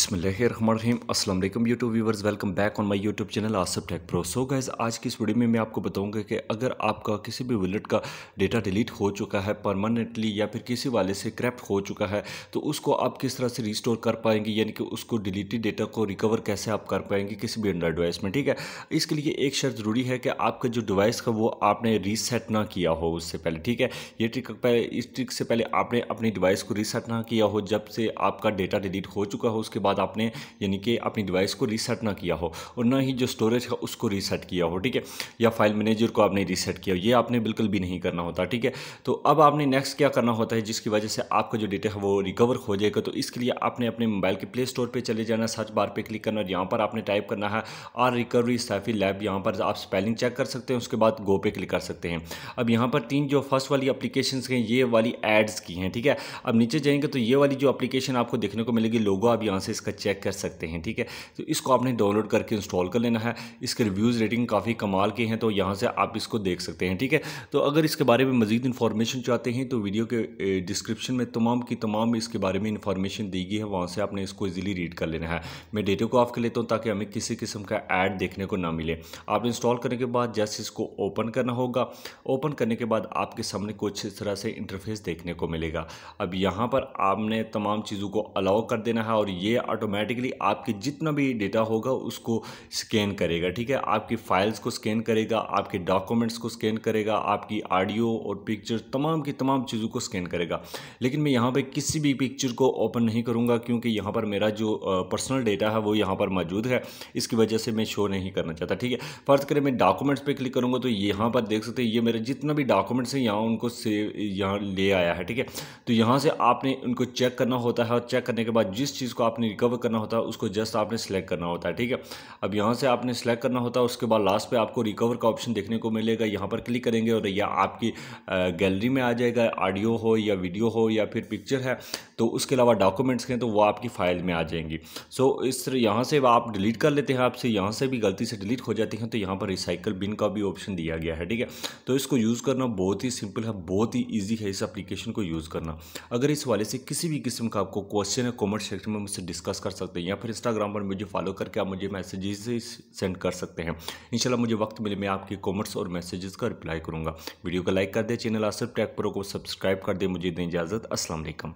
बिसमीम अस्सलाम वालेकुम YouTube viewers welcome back on my YouTube channel Asif tech pro so guys आज की इस वीडियो में मैं आपको बताऊंगा कि अगर आपका किसी भी वॉलेट का डेटा डिलीट हो चुका है परमानेंटली या फिर किसी वाले से क्रैप्ट हो चुका है तो उसको आप किस तरह से रिस्टोर कर पाएंगे यानी कि उसको डिलीटेड डेटा को रिकवर कैसे आप कर पाएंगे किसी भी एंड्रॉयड डिवाइस में ठीक है इसके लिए एक शर्त ज़रूरी है कि आपका जो डिवाइस का वो आपने रीसेट ना किया हो उससे पहले ठीक है ये ट्रिक इस ट्रिक से पहले आपने अपनी डिवाइस को रीसेट ना किया हो जब से आपका डेटा डिलीट हो चुका हो उसके बाद आपने यानी कि अपनी डिवाइस को रीसेट ना किया हो और ना ही जो स्टोरेज है उसको रीसेट किया हो ठीक है या फाइल मैनेजर को आपने रीसेट किया हो ये आपने बिल्कुल भी नहीं करना होता ठीक है तो अब आपने नेक्स्ट क्या करना होता है जिसकी वजह से आपका जो डेटा है वो रिकवर हो जाएगा तो इसके लिए आपने अपने मोबाइल के प्ले स्टोर पर चले जाना सर्च बार पर क्लिक करना और यहाँ पर आपने टाइप करना है आर रिकवरी सैफी लैब यहाँ पर आप स्पेलिंग चेक कर सकते हैं उसके बाद गो पे क्लिक कर सकते हैं अब यहाँ पर तीन जो फर्स्ट वाली अपलीकेशन हैं ये वाली एड्स की हैं ठीक है अब नीचे जाएंगे तो ये वाली जो अपलीकेशन आपको देखने को मिलेगी लोगो आप यहाँ से इसका चेक कर सकते हैं ठीक है तो इसको आपने डाउनलोड करके इंस्टॉल कर लेना है इसके रिव्यूज़ रेटिंग काफ़ी कमाल के हैं तो यहाँ से आप इसको देख सकते हैं ठीक है तो अगर इसके बारे में मजीद इन्फॉर्मेशन चाहते हैं तो वीडियो के डिस्क्रिप्शन में तमाम की तमाम इसके बारे में इन्फॉर्मेशन दी गई है वहाँ से आपने इसको ईजिली रीड कर लेना है मैं डेटे को ऑफ कर लेता हूँ ताकि हमें किसी किस्म का ऐड देखने को ना मिले आप इंस्टॉल करने के बाद जैसे इसको ओपन करना होगा ओपन करने के बाद आपके सामने कुछ इस तरह से इंटरफेस देखने को मिलेगा अब यहाँ पर आपने तमाम चीज़ों को अलाउ कर देना है और ये ये ऑटोमेटिकली आपके जितना भी डेटा होगा उसको स्कैन करेगा ठीक है आपकी फाइल्स को स्कैन करेगा आपके डॉक्यूमेंट्स को स्कैन करेगा आपकी ऑडियो और पिक्चर तमाम की तमाम चीज़ों को स्कैन करेगा लेकिन मैं यहाँ पर किसी भी पिक्चर को ओपन नहीं करूँगा क्योंकि यहाँ पर मेरा जो पर्सनल डेटा है वो यहाँ पर मौजूद है इसकी वजह से मैं शो नहीं करना चाहता ठीक है फ़र्ज़ करें मैं डॉक्यूमेंट्स पर क्लिक करूँगा तो यहाँ पर देख सकते हैं ये मेरा जितना भी डॉक्यूमेंट्स हैं यहाँ उनको सेव यहाँ ले आया है ठीक है तो यहाँ से आपने उनको चेक करना होता है और चेक करने के बाद जिस चीज़ को आपने रिकवर करना होता है उसको जस्ट आपने सेलेक्ट करना होता है ठीक है अब यहाँ से आपने सेलेक्ट करना होता है उसके बाद लास्ट पे आपको रिकवर का ऑप्शन देखने को मिलेगा यहाँ पर क्लिक करेंगे और या आपकी गैलरी में आ जाएगा ऑडियो हो या वीडियो हो या फिर पिक्चर है तो उसके अलावा डॉक्यूमेंट्स हैं तो वो आपकी फ़ाइल में आ जाएंगी सो so, इस यहाँ से आप डिलीट कर लेते हैं आपसे यहाँ से भी गलती से डिलीट हो जाती हैं तो यहाँ पर रिसाइकल बिन का भी ऑप्शन दिया गया है ठीक है तो इसको यूज़ करना बहुत ही सिंपल है बहुत ही ईजी है इस अप्लीकेशन को यूज़ करना अगर इस वाले से किसी भी किस्म का आपको क्वेश्चन है कॉमेंट सेक्शन में मुझसे डिस्कस कर सकते हैं या फिर इंस्टाग्राम पर मुझे फॉलो करके आप मुझे मैसेजेस सेंड कर सकते हैं इंशाल्लाह मुझे वक्त मिले मैं आपके कमेंट्स और मैसेजेस का रिप्लाई करूँगा वीडियो को लाइक कर दें चैनल आसिफ टैक प्रो को सब्सक्राइब कर दें मुझे दें इजाज़त असल